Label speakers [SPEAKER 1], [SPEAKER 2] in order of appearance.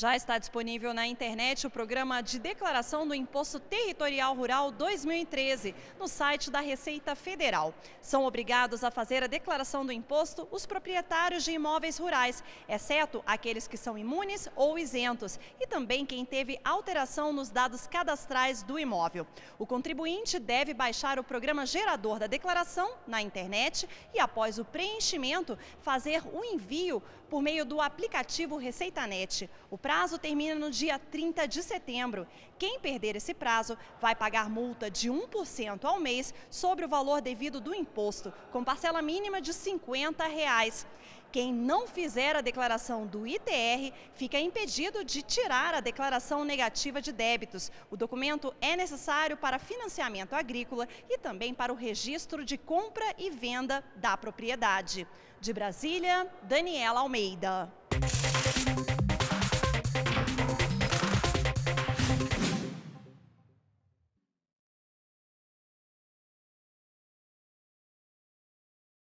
[SPEAKER 1] Já está disponível na internet o programa de declaração do Imposto Territorial Rural 2013, no site da Receita Federal. São obrigados a fazer a declaração do imposto os proprietários de imóveis rurais, exceto aqueles que são imunes ou isentos, e também quem teve alteração nos dados cadastrais do imóvel. O contribuinte deve baixar o programa gerador da declaração na internet e, após o preenchimento, fazer o envio por meio do aplicativo ReceitaNet. O prazo termina no dia 30 de setembro. Quem perder esse prazo vai pagar multa de 1% ao mês sobre o valor devido do imposto, com parcela mínima de R$ 50. Reais. Quem não fizer a declaração do ITR fica impedido de tirar a declaração negativa de débitos. O documento é necessário para financiamento agrícola e também para o registro de compra e venda da propriedade. De Brasília, Daniela Almeida.